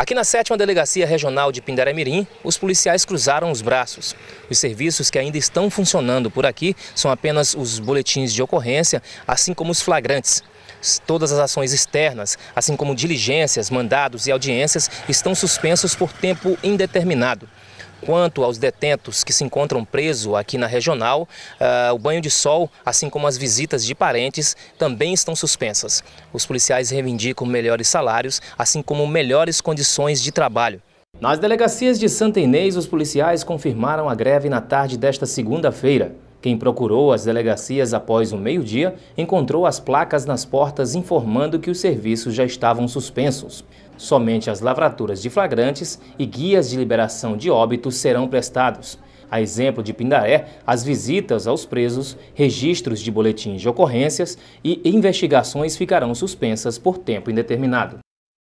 Aqui na 7 Delegacia Regional de Pindaramirim, os policiais cruzaram os braços. Os serviços que ainda estão funcionando por aqui são apenas os boletins de ocorrência, assim como os flagrantes. Todas as ações externas, assim como diligências, mandados e audiências, estão suspensos por tempo indeterminado. Quanto aos detentos que se encontram presos aqui na regional, uh, o banho de sol, assim como as visitas de parentes, também estão suspensas. Os policiais reivindicam melhores salários, assim como melhores condições de trabalho. Nas delegacias de Santa Inês, os policiais confirmaram a greve na tarde desta segunda-feira. Quem procurou as delegacias após o meio-dia encontrou as placas nas portas informando que os serviços já estavam suspensos. Somente as lavraturas de flagrantes e guias de liberação de óbitos serão prestados. A exemplo de Pindaré, as visitas aos presos, registros de boletins de ocorrências e investigações ficarão suspensas por tempo indeterminado.